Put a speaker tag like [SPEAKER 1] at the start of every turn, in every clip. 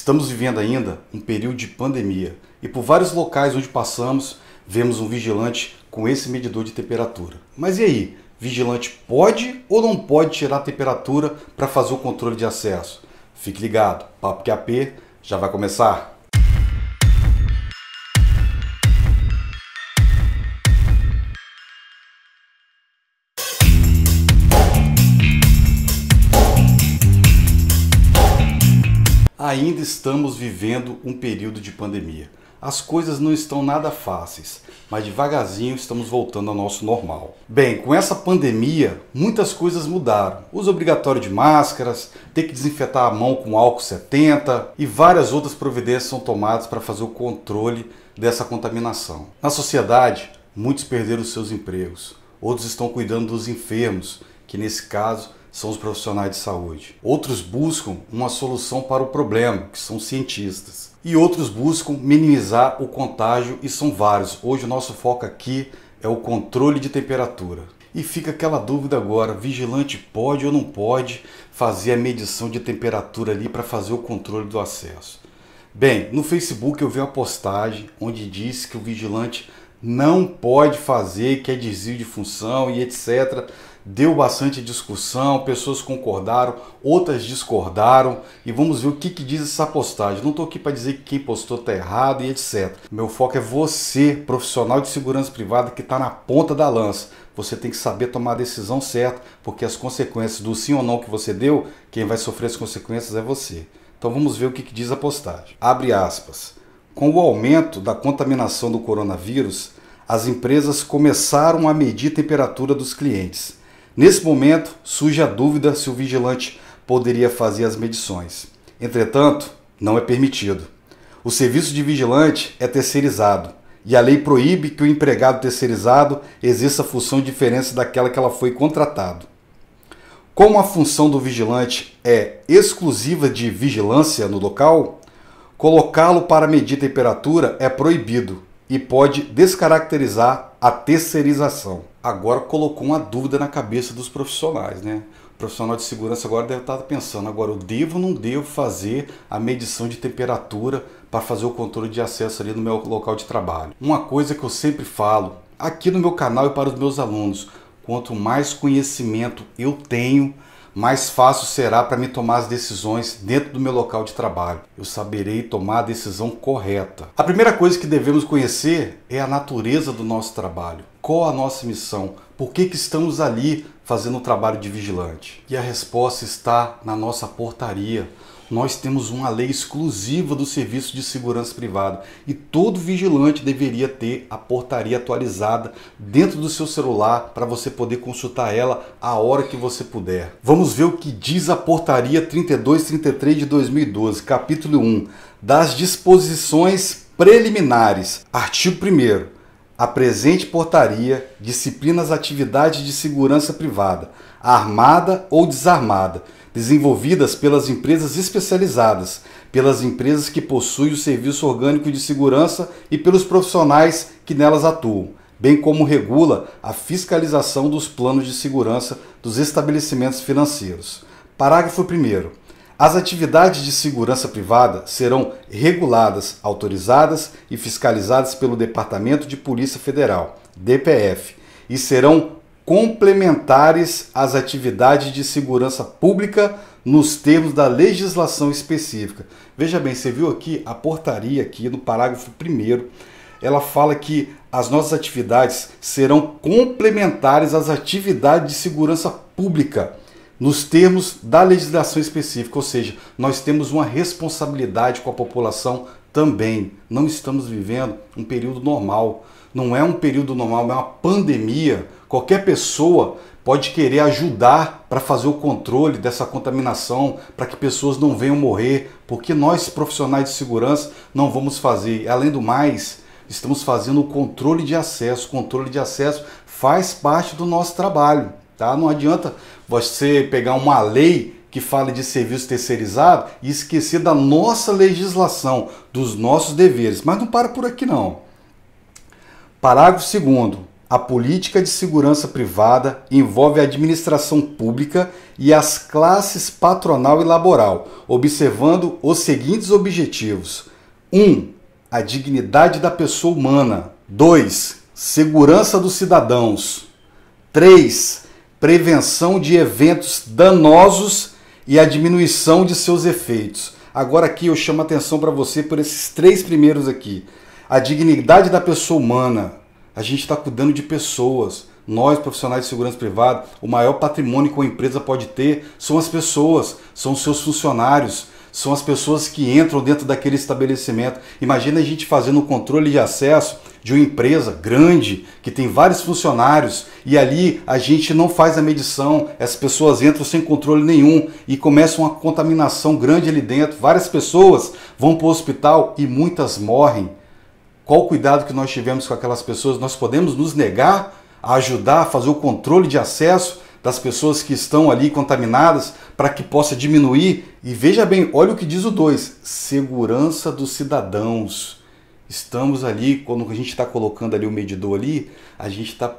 [SPEAKER 1] Estamos vivendo ainda um período de pandemia e por vários locais onde passamos, vemos um vigilante com esse medidor de temperatura. Mas e aí? Vigilante pode ou não pode tirar a temperatura para fazer o controle de acesso? Fique ligado, Papo QAP é já vai começar! ainda estamos vivendo um período de pandemia. As coisas não estão nada fáceis, mas devagarzinho estamos voltando ao nosso normal. Bem, com essa pandemia, muitas coisas mudaram. Uso obrigatório de máscaras, ter que desinfetar a mão com álcool 70 e várias outras providências são tomadas para fazer o controle dessa contaminação. Na sociedade, muitos perderam seus empregos, outros estão cuidando dos enfermos, que nesse caso são os profissionais de saúde. Outros buscam uma solução para o problema, que são cientistas. E outros buscam minimizar o contágio e são vários. Hoje o nosso foco aqui é o controle de temperatura. E fica aquela dúvida agora: vigilante pode ou não pode fazer a medição de temperatura ali para fazer o controle do acesso? Bem, no Facebook eu vi uma postagem onde disse que o vigilante não pode fazer, que é desvio de função e etc deu bastante discussão, pessoas concordaram, outras discordaram e vamos ver o que, que diz essa postagem. Não estou aqui para dizer que quem postou está errado e etc. Meu foco é você, profissional de segurança privada que está na ponta da lança. Você tem que saber tomar a decisão certa, porque as consequências do sim ou não que você deu, quem vai sofrer as consequências é você. Então vamos ver o que, que diz a postagem. Abre aspas. Com o aumento da contaminação do coronavírus, as empresas começaram a medir a temperatura dos clientes. Nesse momento, surge a dúvida se o vigilante poderia fazer as medições. Entretanto, não é permitido. O serviço de vigilante é terceirizado e a lei proíbe que o empregado terceirizado exerça função diferente daquela que ela foi contratado. Como a função do vigilante é exclusiva de vigilância no local, colocá-lo para medir temperatura é proibido e pode descaracterizar a terceirização. Agora colocou uma dúvida na cabeça dos profissionais, né? O profissional de segurança agora deve estar pensando, agora eu devo ou não devo fazer a medição de temperatura para fazer o controle de acesso ali no meu local de trabalho. Uma coisa que eu sempre falo aqui no meu canal e para os meus alunos, quanto mais conhecimento eu tenho, mais fácil será para me tomar as decisões dentro do meu local de trabalho. Eu saberei tomar a decisão correta. A primeira coisa que devemos conhecer é a natureza do nosso trabalho. Qual a nossa missão? Por que, que estamos ali fazendo o trabalho de vigilante? E a resposta está na nossa portaria nós temos uma lei exclusiva do serviço de segurança privada e todo vigilante deveria ter a portaria atualizada dentro do seu celular para você poder consultar ela a hora que você puder. Vamos ver o que diz a portaria 3233 de 2012, capítulo 1, das disposições preliminares. Artigo 1 a presente portaria disciplina as atividades de segurança privada, armada ou desarmada, desenvolvidas pelas empresas especializadas, pelas empresas que possuem o serviço orgânico de segurança e pelos profissionais que nelas atuam, bem como regula a fiscalização dos planos de segurança dos estabelecimentos financeiros. Parágrafo 1. As atividades de segurança privada serão reguladas, autorizadas e fiscalizadas pelo Departamento de Polícia Federal, DPF, e serão complementares às atividades de segurança pública nos termos da legislação específica. Veja bem, você viu aqui a portaria aqui no parágrafo 1 ela fala que as nossas atividades serão complementares às atividades de segurança pública nos termos da legislação específica, ou seja, nós temos uma responsabilidade com a população também. Não estamos vivendo um período normal. Não é um período normal, é uma pandemia. Qualquer pessoa pode querer ajudar para fazer o controle dessa contaminação, para que pessoas não venham morrer, porque nós profissionais de segurança não vamos fazer. Além do mais, estamos fazendo o controle de acesso. O controle de acesso faz parte do nosso trabalho. Tá? Não adianta você pegar uma lei que fale de serviço terceirizado e esquecer da nossa legislação, dos nossos deveres. Mas não para por aqui não. Parágrafo 2 a política de segurança privada envolve a administração pública e as classes patronal e laboral, observando os seguintes objetivos: 1. Um, a dignidade da pessoa humana. 2. Segurança dos cidadãos. 3 prevenção de eventos danosos e a diminuição de seus efeitos. Agora aqui eu chamo a atenção para você por esses três primeiros aqui. A dignidade da pessoa humana. A gente está cuidando de pessoas. Nós, profissionais de segurança privada, o maior patrimônio que uma empresa pode ter são as pessoas, são os seus funcionários, são as pessoas que entram dentro daquele estabelecimento. Imagina a gente fazendo o um controle de acesso de uma empresa grande, que tem vários funcionários, e ali a gente não faz a medição, essas pessoas entram sem controle nenhum e começa uma contaminação grande ali dentro. Várias pessoas vão para o hospital e muitas morrem. Qual o cuidado que nós tivemos com aquelas pessoas? Nós podemos nos negar a ajudar a fazer o controle de acesso das pessoas que estão ali contaminadas para que possa diminuir. E veja bem, olha o que diz o 2: segurança dos cidadãos. Estamos ali, quando a gente está colocando ali o medidor ali, a gente está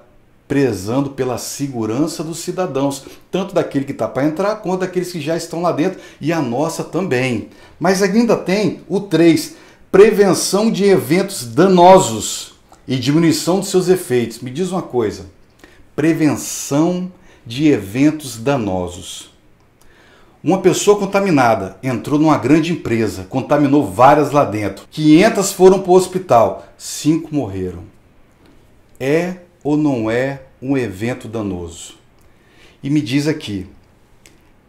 [SPEAKER 1] prezando pela segurança dos cidadãos, tanto daquele que está para entrar quanto daqueles que já estão lá dentro e a nossa também. Mas ainda tem o 3, prevenção de eventos danosos e diminuição de seus efeitos. Me diz uma coisa: prevenção de eventos danosos. Uma pessoa contaminada entrou numa grande empresa, contaminou várias lá dentro. 500 foram para o hospital, 5 morreram. É ou não é um evento danoso? E me diz aqui: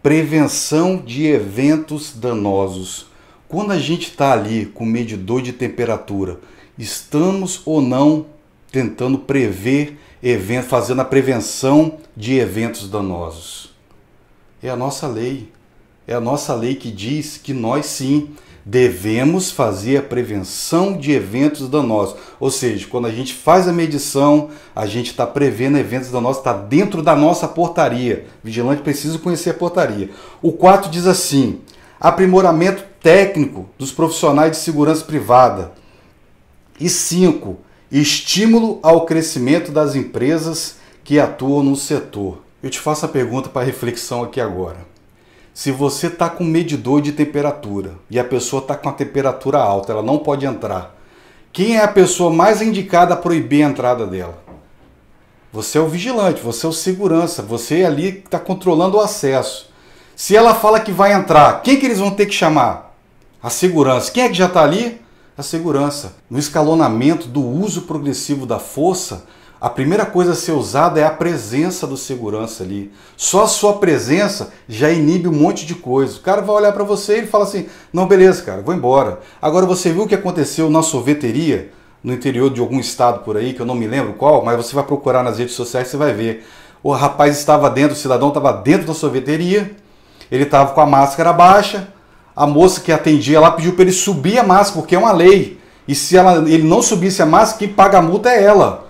[SPEAKER 1] prevenção de eventos danosos. Quando a gente está ali com medidor de temperatura, estamos ou não tentando prever evento, fazendo a prevenção de eventos danosos. É a nossa lei. É a nossa lei que diz que nós sim devemos fazer a prevenção de eventos danosos. Ou seja, quando a gente faz a medição, a gente está prevendo eventos danosos, está dentro da nossa portaria. vigilante precisa conhecer a portaria. O 4 diz assim: aprimoramento técnico dos profissionais de segurança privada. E 5 estímulo ao crescimento das empresas que atuam no setor. Eu te faço a pergunta para reflexão aqui agora. Se você está com medidor de temperatura e a pessoa está com a temperatura alta, ela não pode entrar, quem é a pessoa mais indicada a proibir a entrada dela? Você é o vigilante, você é o segurança, você é ali que está controlando o acesso. Se ela fala que vai entrar, quem que eles vão ter que chamar? A segurança. Quem é que já está ali? a segurança. No escalonamento do uso progressivo da força, a primeira coisa a ser usada é a presença do segurança ali. Só a sua presença já inibe um monte de coisa. O cara vai olhar para você e fala assim: "Não, beleza, cara, vou embora". Agora você viu o que aconteceu na sorveteria no interior de algum estado por aí, que eu não me lembro qual, mas você vai procurar nas redes sociais, você vai ver. O rapaz estava dentro, o cidadão estava dentro da sorveteria, ele estava com a máscara baixa, a moça que atendia lá pediu para ele subir a máscara porque é uma lei. E se ela, ele não subisse a máscara, quem paga a multa é ela.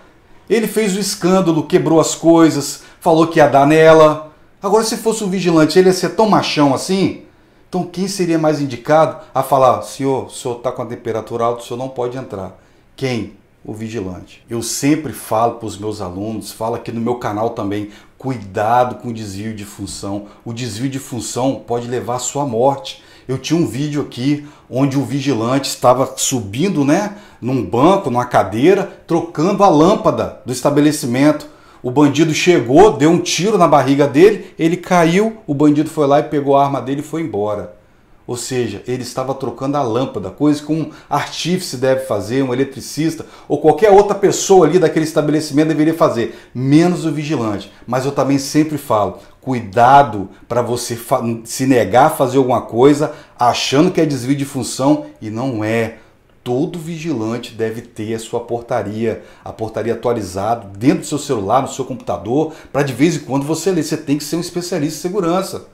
[SPEAKER 1] Ele fez o escândalo, quebrou as coisas, falou que ia dar nela. Agora, se fosse um vigilante, ele ia ser tão machão assim? Então, quem seria mais indicado a falar, senhor, o senhor está com a temperatura alta, o senhor não pode entrar? Quem? O vigilante. Eu sempre falo para os meus alunos, falo aqui no meu canal também, cuidado com o desvio de função. O desvio de função pode levar à sua morte eu tinha um vídeo aqui onde o vigilante estava subindo, né, num banco, numa cadeira, trocando a lâmpada do estabelecimento. O bandido chegou, deu um tiro na barriga dele, ele caiu, o bandido foi lá e pegou a arma dele e foi embora. Ou seja, ele estava trocando a lâmpada, coisa que um artífice deve fazer, um eletricista ou qualquer outra pessoa ali daquele estabelecimento deveria fazer, menos o vigilante. Mas eu também sempre falo: Cuidado para você se negar a fazer alguma coisa achando que é desvio de função e não é. Todo vigilante deve ter a sua portaria, a portaria atualizada dentro do seu celular, no seu computador, para de vez em quando você ler. Você tem que ser um especialista em segurança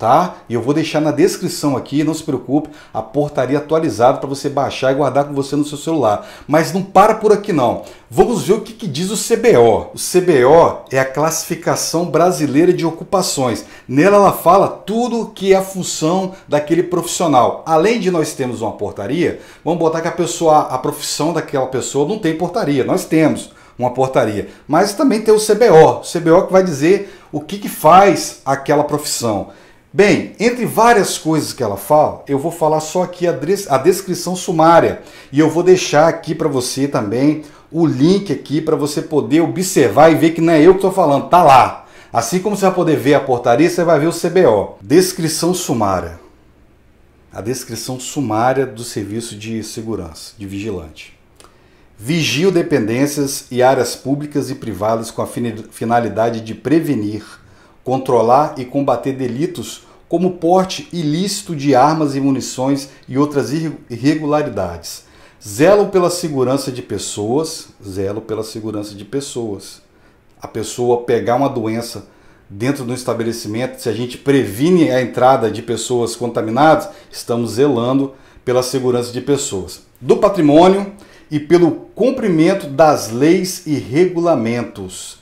[SPEAKER 1] tá? E eu vou deixar na descrição aqui, não se preocupe, a portaria atualizada para você baixar e guardar com você no seu celular. Mas não para por aqui não. Vamos ver o que, que diz o CBO. O CBO é a classificação brasileira de ocupações. Nela ela fala tudo que é a função daquele profissional. Além de nós termos uma portaria, vamos botar que a pessoa, a profissão daquela pessoa não tem portaria. Nós temos uma portaria, mas também tem o CBO. O CBO que vai dizer o que, que faz aquela profissão. Bem, entre várias coisas que ela fala, eu vou falar só aqui a, a descrição sumária e eu vou deixar aqui para você também o link aqui para você poder observar e ver que não é eu que estou falando, tá lá. Assim como você vai poder ver a portaria, você vai ver o CBO. Descrição sumária. A descrição sumária do serviço de segurança, de vigilante. Vigio dependências e áreas públicas e privadas com a finalidade de prevenir, controlar e combater delitos como porte ilícito de armas e munições e outras irregularidades. zelo pela segurança de pessoas, zelo pela segurança de pessoas. A pessoa pegar uma doença dentro do estabelecimento, se a gente previne a entrada de pessoas contaminadas, estamos zelando pela segurança de pessoas. Do patrimônio e pelo cumprimento das leis e regulamentos.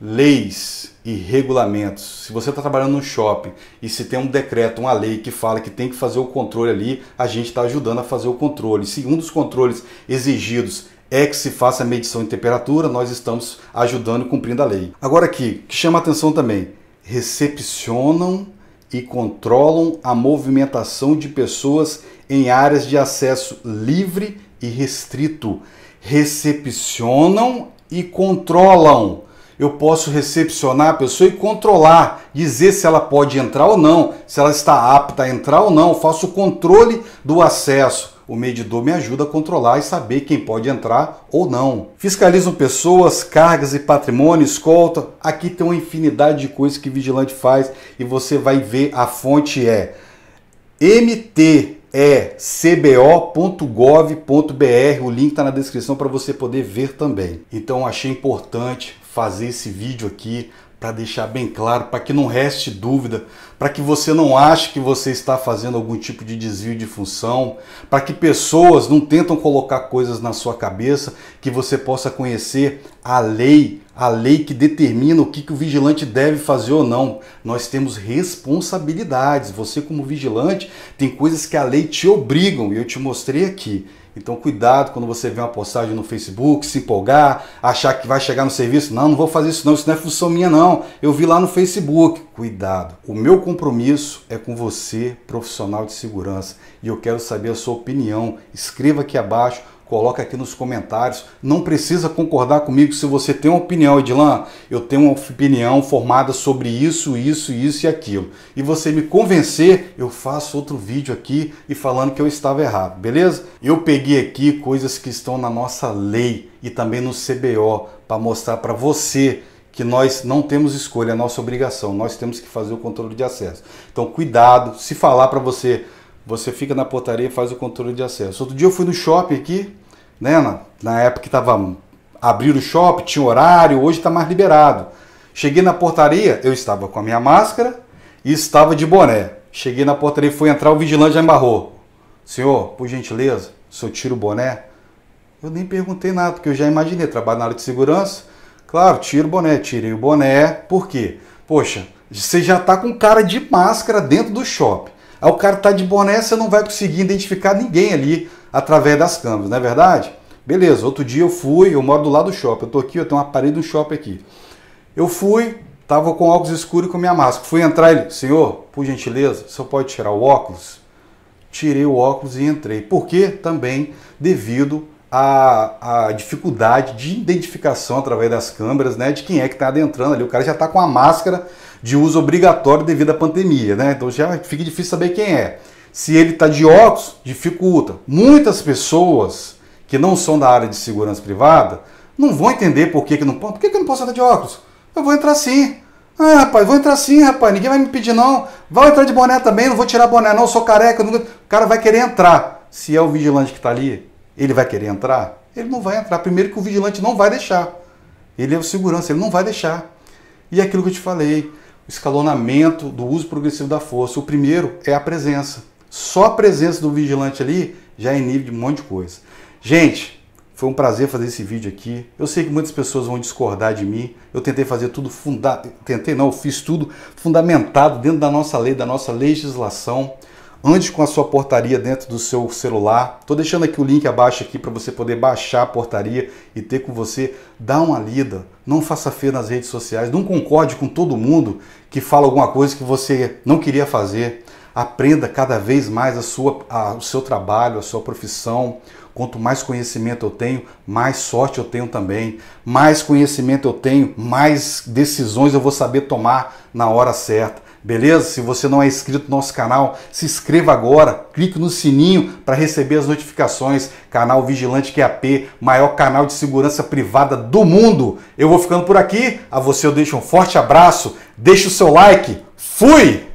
[SPEAKER 1] Leis, e regulamentos. Se você está trabalhando no shopping e se tem um decreto, uma lei que fala que tem que fazer o controle ali, a gente está ajudando a fazer o controle. Se um dos controles exigidos é que se faça a medição de temperatura, nós estamos ajudando e cumprindo a lei. Agora aqui, que chama atenção também, recepcionam e controlam a movimentação de pessoas em áreas de acesso livre e restrito. Recepcionam e controlam eu posso recepcionar a pessoa e controlar, dizer se ela pode entrar ou não, se ela está apta a entrar ou não, eu faço o controle do acesso. O medidor me ajuda a controlar e saber quem pode entrar ou não. Fiscalizam pessoas, cargas e patrimônio, escolta. Aqui tem uma infinidade de coisas que vigilante faz e você vai ver a fonte é mtecbo.gov.br. O link está na descrição para você poder ver também. Então achei importante fazer esse vídeo aqui para deixar bem claro, para que não reste dúvida, para que você não ache que você está fazendo algum tipo de desvio de função, para que pessoas não tentam colocar coisas na sua cabeça, que você possa conhecer a lei, a lei que determina o que, que o vigilante deve fazer ou não. Nós temos responsabilidades. Você como vigilante tem coisas que a lei te obrigam e eu te mostrei aqui. Então cuidado quando você vê uma postagem no Facebook, se empolgar, achar que vai chegar no serviço. Não, não vou fazer isso não, isso não é função minha não. Eu vi lá no Facebook. Cuidado. O meu compromisso é com você, profissional de segurança, e eu quero saber a sua opinião. Escreva aqui abaixo coloca aqui nos comentários. Não precisa concordar comigo se você tem uma opinião, Edilan. Eu tenho uma opinião formada sobre isso, isso, isso e aquilo. E você me convencer, eu faço outro vídeo aqui e falando que eu estava errado, beleza? Eu peguei aqui coisas que estão na nossa lei e também no CBO para mostrar para você que nós não temos escolha, é nossa obrigação. Nós temos que fazer o controle de acesso. Então, cuidado, se falar para você você fica na portaria e faz o controle de acesso. Outro dia eu fui no shopping aqui, né, na, na época que estava abrindo o shopping, tinha horário, hoje está mais liberado. Cheguei na portaria, eu estava com a minha máscara e estava de boné. Cheguei na portaria, fui entrar, o vigilante já embarrou. Senhor, por gentileza, o senhor tira o boné? Eu nem perguntei nada, porque eu já imaginei, trabalho na área de segurança, claro, tiro o boné, tirei o boné, por quê? Poxa, você já está com cara de máscara dentro do shopping. Aí o cara tá de boné, você não vai conseguir identificar ninguém ali através das câmeras, não é verdade? Beleza, outro dia eu fui, eu moro do lado do shopping, eu tô aqui, eu tenho uma parede do shopping aqui. Eu fui, tava com óculos escuro e com minha máscara. Fui entrar ele, senhor, por gentileza, o senhor pode tirar o óculos? Tirei o óculos e entrei. Por quê? Também devido à, à dificuldade de identificação através das câmeras, né? De quem é que tá adentrando ali. O cara já tá com a máscara de uso obrigatório devido à pandemia, né? Então já fica difícil saber quem é. Se ele está de óculos, dificulta. Muitas pessoas que não são da área de segurança privada não vão entender por que, que não pode. Por que, que eu não posso estar de óculos? Eu vou entrar sim. Ah, rapaz, vou entrar sim, rapaz. Ninguém vai me pedir, não. Vai entrar de boné também, não vou tirar boné, não. Eu sou careca. Nunca... O cara vai querer entrar. Se é o vigilante que está ali, ele vai querer entrar? Ele não vai entrar. Primeiro que o vigilante não vai deixar. Ele é o segurança, ele não vai deixar. E é aquilo que eu te falei escalonamento do uso progressivo da força. O primeiro é a presença. Só a presença do vigilante ali já é nível de um monte de coisa. Gente, foi um prazer fazer esse vídeo aqui. Eu sei que muitas pessoas vão discordar de mim. Eu tentei fazer tudo fundado, tentei não, fiz tudo fundamentado dentro da nossa lei, da nossa legislação ande com a sua portaria dentro do seu celular. Estou deixando aqui o link abaixo aqui para você poder baixar a portaria e ter com você. Dá uma lida, não faça feio nas redes sociais, não concorde com todo mundo que fala alguma coisa que você não queria fazer. Aprenda cada vez mais a sua, a, o seu trabalho, a sua profissão. Quanto mais conhecimento eu tenho, mais sorte eu tenho também. Mais conhecimento eu tenho, mais decisões eu vou saber tomar na hora certa Beleza? Se você não é inscrito no nosso canal, se inscreva agora, clique no sininho para receber as notificações. Canal Vigilante QAP, maior canal de segurança privada do mundo. Eu vou ficando por aqui. A você eu deixo um forte abraço, deixe o seu like. Fui!